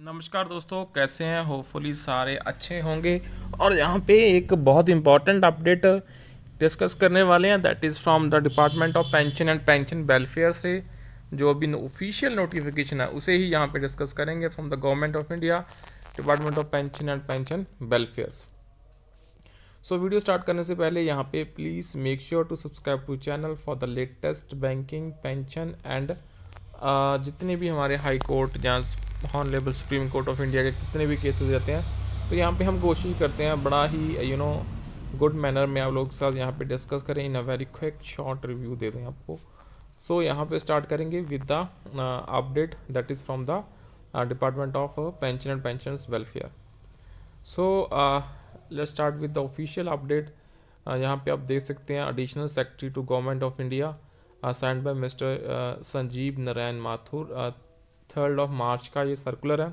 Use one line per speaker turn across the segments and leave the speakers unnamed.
नमस्कार दोस्तों कैसे हैं होपफुली सारे अच्छे होंगे और यहाँ पे एक बहुत इंपॉर्टेंट अपडेट डिस्कस करने वाले हैं that is from the department of pension and pension welfare से जो अभी ऑफिशियल नोटिफिकेशन है उसे ही यहाँ पे डिस्कस करेंगे from the government of India department of pension and pension welfare so video start करने से पहले यहाँ पे please make sure to subscribe to channel for the latest banking pension and जितने भी हमारे हाई कोर्ट या honourable Supreme Court of India के कितने भी केसेस रहते हैं तो यहाँ पे हम कोशिश करते हैं बड़ा ही यू नो गुड मैनर में आप लोग के साथ यहाँ पे डिस्कस करें in a very quick short review दे दें आपको सो so, यहाँ पे स्टार्ट करेंगे with the update that is from the department of pension and pension welfare so let start with the official update यहाँ पे आप देख सकते हैं additional secretary to government of India assigned by mister Sanjeev Narayan Mathur third of March का ये circular है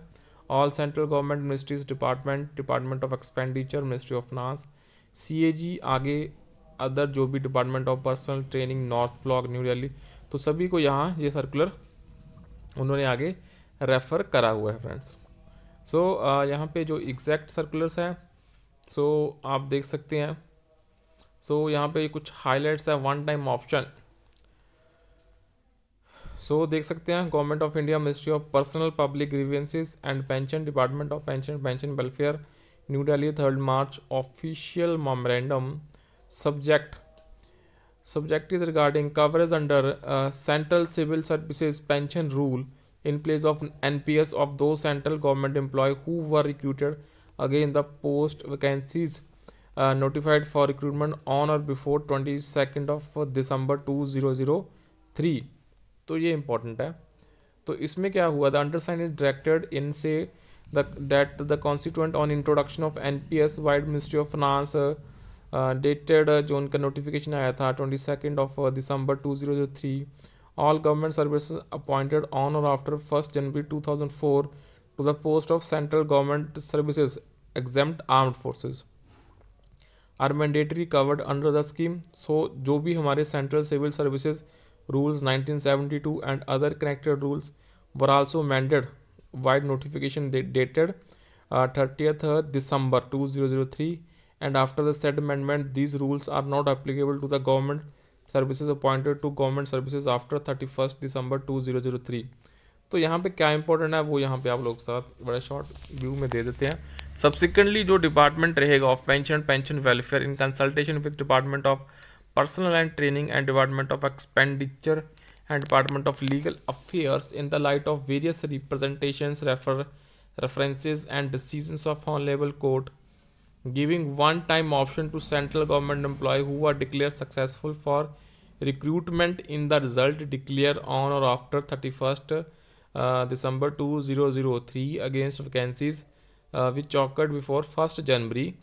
all central government ministries department department of expenditure ministry of finance see आगे अदर जो भी department of personnel training North Block New Delhi तो सभी को यहाँ ये सर्कुलर उन्होंने आगे रेफ़र करा हुआ है फ्रेंड्स सो so, यहाँ पे जो एग्जैक्ट सर्कुलर्स हैं सो so, आप देख सकते हैं सो so, यहाँ पे कुछ हाईलाइट्स है one time option so so, देख सकते हैं government of India ministry of personnel public grievances and pension department of pension pension welfare New Delhi third March official memorandum subject subject is regarding coverage under central civil services pension rule in place of N P S of the central government employee who were recruited again the post vacancies notified for recruitment on or before twenty second of December two zero zero three तो ये important है तो इसमें क्या हुआ the undersign is directed in say that the constituent on introduction of N P S vide ministry of finance dated जो उनका notification आया था twenty second of December two zero zero three all government service appointed on और after first January two thousand four to the post of central government services examined armed forces are mandatory covered under the scheme so जो भी हमारे central civil services rules 1972 and other connected rules were also amended wide notification dated uh, 30th December 2003 and after the said amendment these rules are not applicable to the government services appointed to government services after 31st december 2003 two zero zero three तो यहाँ पे क्या important है वो यहाँ पे आप लोग साथ बड़ा शॉर्ट व्यू में दे देते हैं सब्सिक्वेंटली जो डिपार्टमेंट रहेगा of pension pension welfare in consultation with department of Personal and Training and Department of Expenditure and Department of Legal Affairs in the light of various representations, refer, references and decisions of Honorable Court giving one-time option to central government employee who are declared successful for recruitment in the result declared on or after 31st uh, December 2003 against vacancies uh, which occurred before 1st January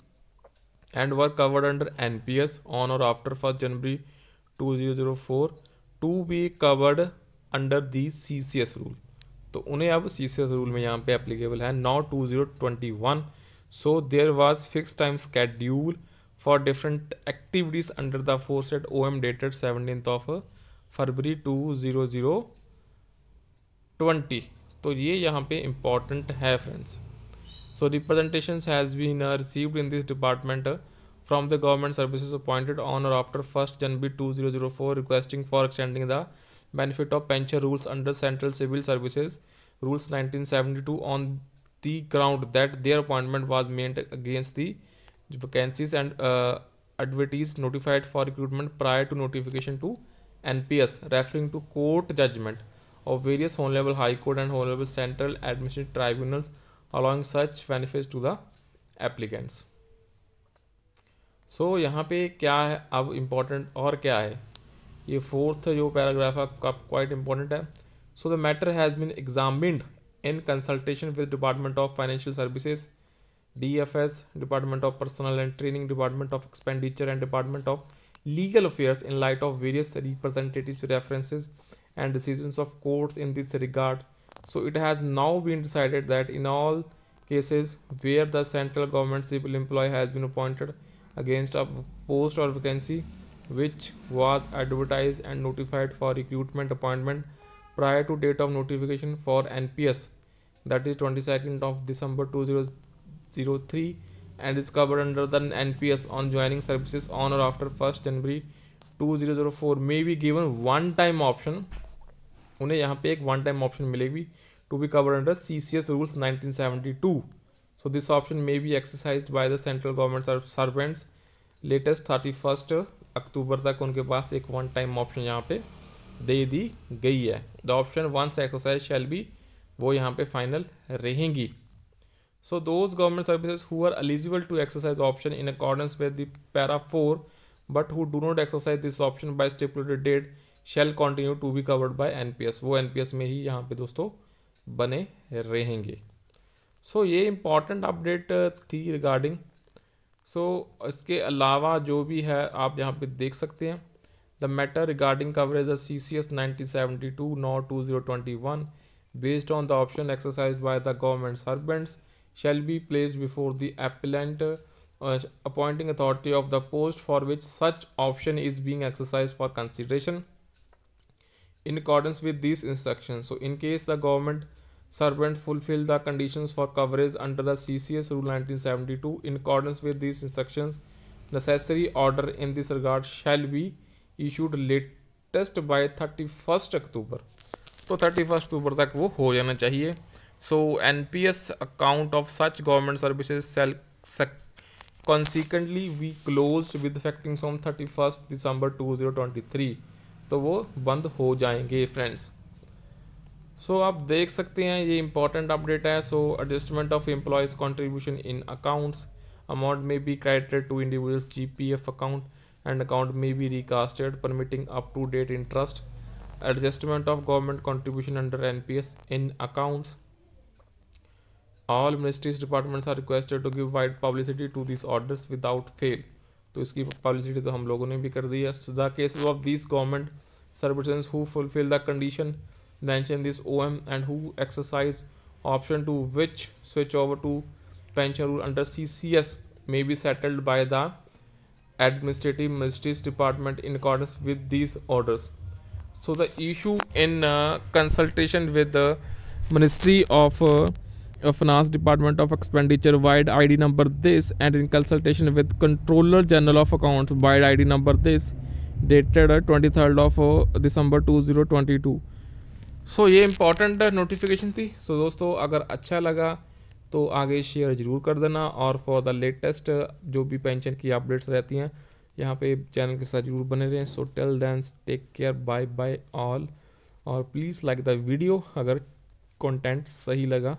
and were covered under NPS on or after 1st January 2004 to be covered under the CCS rule. तो उन्हें अब सी C S rule में यहाँ पे applicable है now two zero twenty one so there was fix time schedule for different activities under the aforesaid O M dated seventeen of February two zero zero twenty तो ये यहाँ पे important है friends So representations has been uh, received in this department uh, from the government services appointed on or after 1st January 2004 requesting for extending the benefit of pension rules under Central Civil Services Rules 1972 on the ground that their appointment was made against the vacancies and uh, notified for recruitment prior to notification to NPS referring to court judgment of various honorable high court and honorable central administrative tribunals allowing such benefits to the applicants. So so, यहाँ पे क्या है अब important और क्या है ये fourth जो पैराग्राफ है क्वाइट इम्पोर्टेंट है so the matter has been examined in consultation with department of financial services D F S department of personal and training department of expenditure and department of legal affairs in light of various representatives references and decisions of courts in this regard so it has now been decided that in all cases where the central government civil employee has been appointed against a post or vacancy which was advertised and notified for recruitment appointment prior to date of notification for NPS that is 22nd of December 2003 and is covered under the NPS on joining services on or after 1st January 2004 may be given one time option उन्हें यहाँ पे एक one time option मिलेगी to be cover under C C S rules nineteen seventy two so this option may be exercise by the central government servants latest thirty first October तक उनके पास एक one time option यहाँ पे दे दी गई है the option once exercise shall be वो यहाँ पे फाइनल रहेंगी so those government services who are eligible to exercise option in accordance with the para four but who do not exercise this option by stipulated date shall continue to be covered by N P S वो N P S में ही यहाँ पे दोस्तों बने रहेंगे so so, ये important update uh, थी रिगार्डिंग सो so, इसके अलावा जो भी है आप यहाँ पे देख सकते हैं the matter regarding coverage C C S nineteen seventy two now two zero twenty one based on the option exercise by the government servants shall be place before the appellate appointing authority of the post for which such option is being exercise for consideration in accordance with these instructions. So in case the government servant fulfilled the conditions for coverage under the CCS rule 1972 in accordance with these instructions necessary order in this regard shall be issued latest by 31st October. So 31st October तक वो हो जाना चाहिए so N P S account of consequently we closed with effecting from 31st december 2023 तो वो बंद हो जाएंगे फ्रेंड्स सो so, आप देख सकते हैं ये इंपॉर्टेंट अपडेट है so adjustment of employees contribution in accounts amount may be credited to individuals G P F account and account may be recasted permitting up to date interest adjustment of government contribution under N P S in accounts all ministries departments are requested to give wide publicity to this orders without fail तो इसकी publicity तो हम लोगों ने भी कर दी है the cases of this government services who fulfil the condition mention this O M and who exercise option to which switch over to pension rule under C C S may be settled by the administrative magistrate department in accordance with this order so the issue in consultation with the ministry of finance department of expenditure wide id number this and in consultation with controller general of accounts wide id number this dated 23rd of december 2022 so so, ये important notification थी so so, दोस्तों अगर अच्छा लगा तो आगे share ज़रूर कर देना और फॉर द लेटेस्ट जो भी पेंशन की अपडेट्स रहती हैं यहाँ पे चैनल के साथ जरूर बने रहें so till then take care bye bye all और प्लीज़ लाइक द वीडियो अगर कंटेंट सही लगा